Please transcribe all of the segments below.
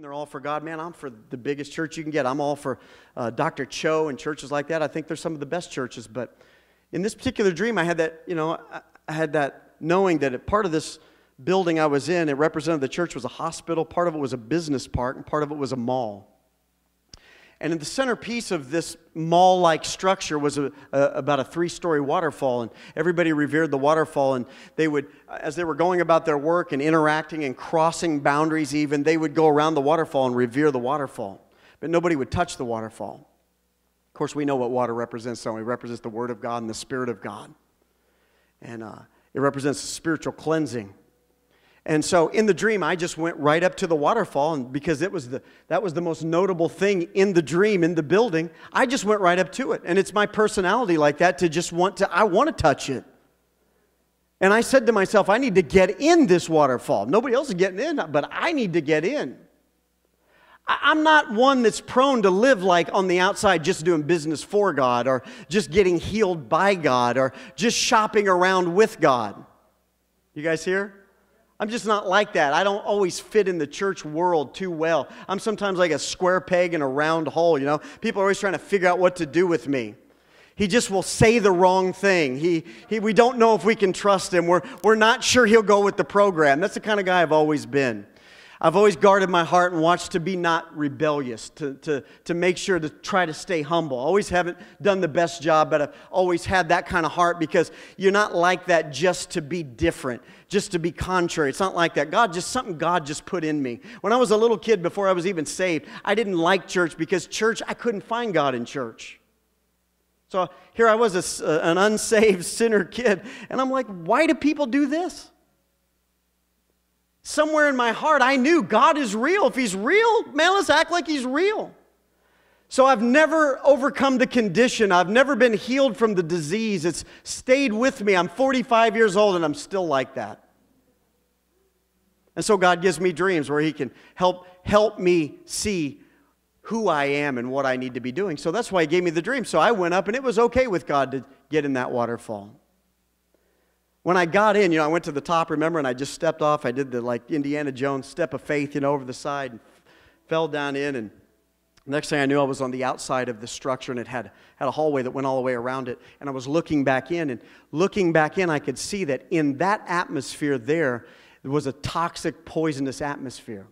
They're all for God, man, I'm for the biggest church you can get. I'm all for uh, Dr. Cho and churches like that. I think they're some of the best churches. But in this particular dream, I had that, you know, I had that knowing that part of this building I was in, it represented the church was a hospital, part of it was a business park, and part of it was a mall. And in the centerpiece of this mall like structure was a, a, about a three story waterfall, and everybody revered the waterfall. And they would, as they were going about their work and interacting and crossing boundaries, even, they would go around the waterfall and revere the waterfall. But nobody would touch the waterfall. Of course, we know what water represents, don't we? It represents the Word of God and the Spirit of God. And uh, it represents spiritual cleansing and so in the dream, I just went right up to the waterfall, and because it was the, that was the most notable thing in the dream, in the building, I just went right up to it. And it's my personality like that to just want to, I want to touch it. And I said to myself, I need to get in this waterfall. Nobody else is getting in, but I need to get in. I'm not one that's prone to live like on the outside just doing business for God or just getting healed by God or just shopping around with God. You guys here? I'm just not like that. I don't always fit in the church world too well. I'm sometimes like a square peg in a round hole, you know? People are always trying to figure out what to do with me. He just will say the wrong thing. He, he, we don't know if we can trust him. We're, we're not sure he'll go with the program. That's the kind of guy I've always been. I've always guarded my heart and watched to be not rebellious, to, to, to make sure to try to stay humble. I always haven't done the best job, but I've always had that kind of heart because you're not like that just to be different, just to be contrary. It's not like that. God just, something God just put in me. When I was a little kid, before I was even saved, I didn't like church because church, I couldn't find God in church. So here I was, a, an unsaved sinner kid, and I'm like, why do people do this? somewhere in my heart, I knew God is real. If He's real, man, let's act like He's real. So I've never overcome the condition. I've never been healed from the disease. It's stayed with me. I'm 45 years old and I'm still like that. And so God gives me dreams where He can help, help me see who I am and what I need to be doing. So that's why He gave me the dream. So I went up and it was okay with God to get in that waterfall when I got in, you know, I went to the top, remember, and I just stepped off. I did the like Indiana Jones step of faith, you know, over the side and fell down in. And next thing I knew, I was on the outside of the structure and it had, had a hallway that went all the way around it. And I was looking back in, and looking back in, I could see that in that atmosphere there, there was a toxic, poisonous atmosphere.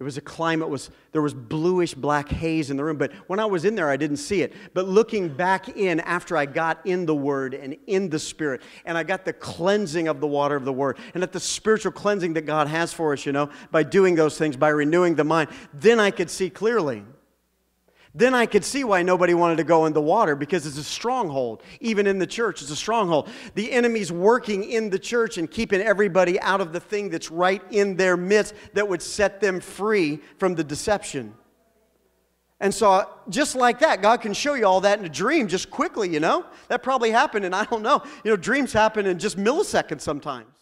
It was a climate was there was bluish black haze in the room, but when I was in there I didn't see it. But looking back in after I got in the word and in the spirit and I got the cleansing of the water of the word and at the spiritual cleansing that God has for us, you know, by doing those things, by renewing the mind, then I could see clearly. Then I could see why nobody wanted to go in the water because it's a stronghold. Even in the church, it's a stronghold. The enemy's working in the church and keeping everybody out of the thing that's right in their midst that would set them free from the deception. And so, just like that, God can show you all that in a dream just quickly, you know? That probably happened, and I don't know. You know, dreams happen in just milliseconds sometimes.